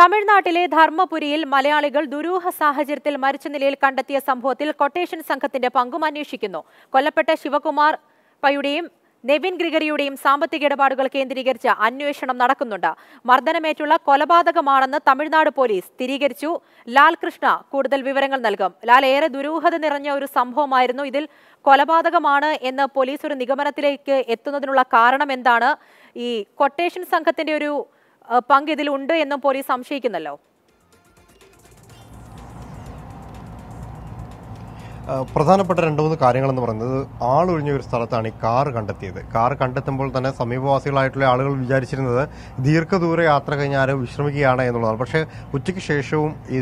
തമിഴ്നാട്ടിലെ ധർമ്മപുരിയിൽ മലയാളികൾ ദുരൂഹ സാഹചര്യത്തിൽ മരിച്ച നിലയിൽ കണ്ടെത്തിയ സംഭവത്തിൽ കൊട്ടേഷൻ സംഘത്തിന്റെ പങ്കും അന്വേഷിക്കുന്നു കൊല്ലപ്പെട്ട ശിവകുമാർ പയുടെയും നെവിൻ ഗ്രിഗറിയുടെയും സാമ്പത്തിക ഇടപാടുകൾ കേന്ദ്രീകരിച്ച് അന്വേഷണം നടക്കുന്നുണ്ട് മർദ്ദനമേറ്റുള്ള കൊലപാതകമാണെന്ന് തമിഴ്നാട് പോലീസ് സ്ഥിരീകരിച്ചു ലാൽകൃഷ്ണ കൂടുതൽ വിവരങ്ങൾ നൽകും ലാൽ ഏറെ ദുരൂഹത നിറഞ്ഞ ഒരു സംഭവമായിരുന്നു ഇതിൽ കൊലപാതകമാണ് എന്ന് പോലീസ് ഒരു നിഗമനത്തിലേക്ക് എത്തുന്നതിനുള്ള കാരണം എന്താണ് ഈ കൊട്ടേഷൻ സംഘത്തിന്റെ ഒരു പങ്ക് ഇതിലുണ്ട് എന്നും പോലീസ് സംശയിക്കുന്നല്ലോ പ്രധാനപ്പെട്ട രണ്ട് മൂന്ന് കാര്യങ്ങളെന്ന് പറയുന്നത് ആളൊഴിഞ്ഞ ഒരു സ്ഥലത്താണ് ഈ കാർ കണ്ടെത്തിയത് കാർ കണ്ടെത്തുമ്പോൾ തന്നെ സമീപവാസികളായിട്ടുള്ള ആളുകൾ വിചാരിച്ചിരുന്നത് ദീർഘദൂര യാത്ര കഴിഞ്ഞ് ആരും വിശ്രമിക്കുകയാണ് എന്നുള്ളതാണ് പക്ഷേ ഉച്ചയ്ക്ക് ശേഷവും ഈ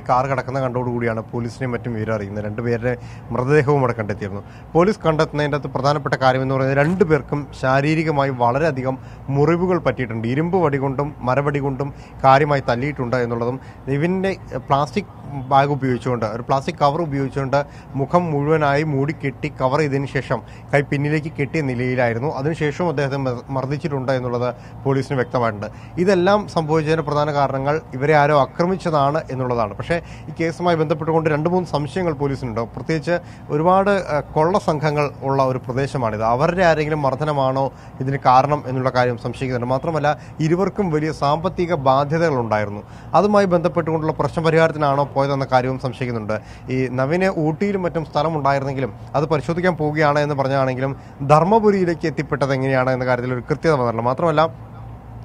ഈ കാർ കിടക്കുന്ന കണ്ടോടുകൂടിയാണ് പോലീസിനെയും മറ്റും വിവരം അറിയുന്നത് രണ്ടുപേരുടെ മൃതദേഹവും അവിടെ കണ്ടെത്തിയിരുന്നു പോലീസ് കണ്ടെത്തുന്നതിൻ്റെ അകത്ത് പ്രധാനപ്പെട്ട കാര്യമെന്ന് പറയുന്നത് രണ്ടു പേർക്കും ശാരീരികമായി വളരെയധികം മുറിവുകൾ പറ്റിയിട്ടുണ്ട് ഇരുമ്പ് വടി കൊണ്ടും മരവടി കൊണ്ടും കാര്യമായി തല്ലിയിട്ടുണ്ട് എന്നുള്ളതും ഇവൻ്റെ പ്ലാസ്റ്റിക് ബാഗ് ഉപയോഗിച്ചുകൊണ്ട് ഒരു പ്ലാസ്റ്റിക് കവർ ഉപയോഗിച്ചുകൊണ്ട് മുഖം മുഴുവനായി മൂടി കെട്ടി കവർ ചെയ്തതിന് ശേഷം കൈ പിന്നിലേക്ക് കെട്ടിയ നിലയിലായിരുന്നു അതിനുശേഷവും അദ്ദേഹത്തെ മർദ്ദിച്ചിട്ടുണ്ട് എന്നുള്ളത് പോലീസിന് വ്യക്തമായിട്ടുണ്ട് ഇതെല്ലാം സംഭവിച്ചതിന് പ്രധാന കാരണങ്ങൾ ഇവരെ ആരോ ആക്രമിച്ചതാണ് എന്നുള്ളതാണ് പക്ഷേ ഈ കേസുമായി ബന്ധപ്പെട്ടുകൊണ്ട് രണ്ട് മൂന്ന് സംശയങ്ങൾ പോലീസിനുണ്ട് പ്രത്യേകിച്ച് ഒരുപാട് കൊള്ള സംഘങ്ങൾ ഉള്ള ഒരു പ്രദേശമാണിത് അവരുടെ ആരെങ്കിലും മർദ്ദനമാണോ ഇതിന് കാരണം എന്നുള്ള കാര്യം സംശയിക്കുന്നുണ്ട് മാത്രമല്ല ഇരുവർക്കും വലിയ സാമ്പത്തിക ബാധ്യതകളുണ്ടായിരുന്നു അതുമായി ബന്ധപ്പെട്ടുകൊണ്ടുള്ള പ്രശ്ന പരിഹാരത്തിനാണോ പോയതെന്ന കാര്യവും സംശയിക്കുന്നുണ്ട് ഈ നവീന് ഊട്ടിയിലും മറ്റും സ്ഥലമുണ്ടായിരുന്നെങ്കിലും അത് പരിശോധിക്കാൻ പോവുകയാണ് എന്ന് പറഞ്ഞാണെങ്കിലും ധർമ്മപുരിയിലേക്ക് എത്തിപ്പെട്ടത് എങ്ങനെയാണ് എന്ന കാര്യത്തിൽ ഒരു കൃത്യത വന്നിട്ടില്ല മാത്രമല്ല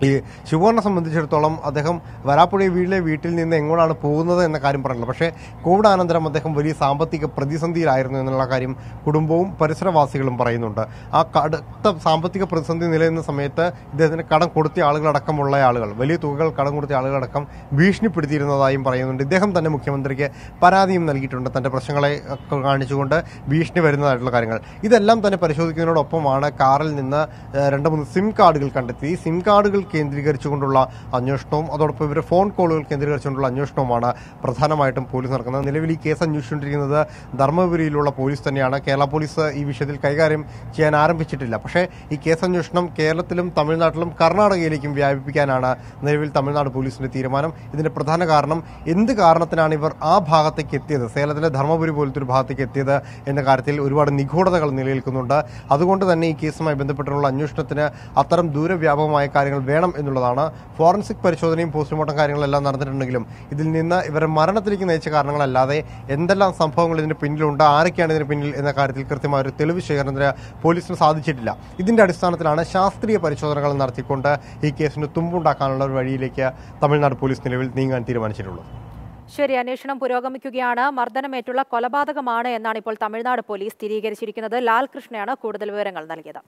ഈ ശിവനെ സംബന്ധിച്ചിടത്തോളം അദ്ദേഹം വരാപ്പുഴ വീട്ടിലെ വീട്ടിൽ നിന്ന് എങ്ങോട്ടാണ് പോകുന്നത് എന്ന കാര്യം പറഞ്ഞില്ല പക്ഷേ കോവിഡ് അനന്തരം അദ്ദേഹം വലിയ സാമ്പത്തിക പ്രതിസന്ധിയിലായിരുന്നു എന്നുള്ള കാര്യം കുടുംബവും പരിസരവാസികളും പറയുന്നുണ്ട് ആ കടുത്ത സാമ്പത്തിക പ്രതിസന്ധി നിലയുന്ന സമയത്ത് ഇദ്ദേഹത്തിന് കടം കൊടുത്ത ആളുകളടക്കമുള്ള ആളുകൾ വലിയ തുകകൾ കടം കൊടുത്ത ആളുകളടക്കം ഭീഷണിപ്പെടുത്തിയിരുന്നതായും പറയുന്നുണ്ട് ഇദ്ദേഹം തന്നെ മുഖ്യമന്ത്രിക്ക് പരാതിയും നൽകിയിട്ടുണ്ട് തൻ്റെ പ്രശ്നങ്ങളെ കാണിച്ചുകൊണ്ട് ഭീഷണി വരുന്നതായിട്ടുള്ള കാര്യങ്ങൾ ഇതെല്ലാം തന്നെ പരിശോധിക്കുന്നതിനോടൊപ്പമാണ് കാറിൽ നിന്ന് രണ്ട് മൂന്ന് സിം കാർഡുകൾ കണ്ടെത്തി സിം കാർഡുകൾ കേന്ദ്രീകരിച്ചുകൊണ്ടുള്ള അന്വേഷണവും അതോടൊപ്പം ഇവരുടെ ഫോൺ കോളുകൾ കേന്ദ്രീകരിച്ചുകൊണ്ടുള്ള അന്വേഷണവുമാണ് പ്രധാനമായിട്ടും പോലീസ് നടക്കുന്നത് നിലവിൽ ഈ കേസ് അന്വേഷിച്ചുകൊണ്ടിരിക്കുന്നത് ധർമ്മപുരിയിലുള്ള പോലീസ് തന്നെയാണ് കേരള പോലീസ് ഈ വിഷയത്തിൽ കൈകാര്യം ചെയ്യാൻ ആരംഭിച്ചിട്ടില്ല പക്ഷേ ഈ കേസ് അന്വേഷണം കേരളത്തിലും തമിഴ്നാട്ടിലും കർണാടകയിലേക്കും വ്യാപിപ്പിക്കാനാണ് നിലവിൽ തമിഴ്നാട് പോലീസിന്റെ തീരുമാനം ഇതിന്റെ പ്രധാന കാരണം എന്ത് കാരണത്തിനാണ് ഇവർ ആ ഭാഗത്തേക്ക് എത്തിയത് സേലത്തിലെ ധർമ്മപുരി പോലത്തെ ഒരു ഭാഗത്തേക്ക് എത്തിയത് എന്ന കാര്യത്തിൽ ഒരുപാട് നിഗൂഢതകൾ നിലനിൽക്കുന്നുണ്ട് അതുകൊണ്ട് തന്നെ ഈ കേസുമായി ബന്ധപ്പെട്ടുള്ള അന്വേഷണത്തിന് അത്തരം ദൂരവ്യാപകമായ കാര്യങ്ങൾ വേണം എന്നുള്ളതാണ് ഫോറൻസിക് പരിശോധനയും പോസ്റ്റ്മോർട്ടം കാര്യങ്ങളെല്ലാം നടന്നിട്ടുണ്ടെങ്കിലും ഇതിൽ നിന്ന് ഇവരെ മരണത്തിലേക്ക് നയിച്ച കാരണങ്ങളല്ലാതെ എന്തെല്ലാം സംഭവങ്ങൾ ഇതിന് പിന്നിലുണ്ട് ആരൊക്കെയാണ് ഇതിന് പിന്നിൽ എന്ന കാര്യത്തിൽ കൃത്യമായ ഒരു തെളിവ് ശേഖരണത്തിന് പോലീസിന് സാധിച്ചിട്ടില്ല ഇതിന്റെ അടിസ്ഥാനത്തിലാണ് ശാസ്ത്രീയ പരിശോധനകൾ നടത്തിക്കൊണ്ട് ഈ കേസിന് തുമ്പുണ്ടാക്കാനുള്ള ഒരു വഴിയിലേക്ക് തമിഴ്നാട് പോലീസ് നിലവിൽ നീങ്ങാൻ തീരുമാനിച്ചിട്ടുള്ളത് ശരി അന്വേഷണം പുരോഗമിക്കുകയാണ് മർദ്ദനമേറ്റുള്ള കൊലപാതകമാണ് എന്നാണ് ഇപ്പോൾ തമിഴ്നാട് പോലീസ് സ്ഥിരീകരിച്ചിരിക്കുന്നത് ലാൽകൃഷ്ണയാണ് കൂടുതൽ വിവരങ്ങൾ നൽകിയത്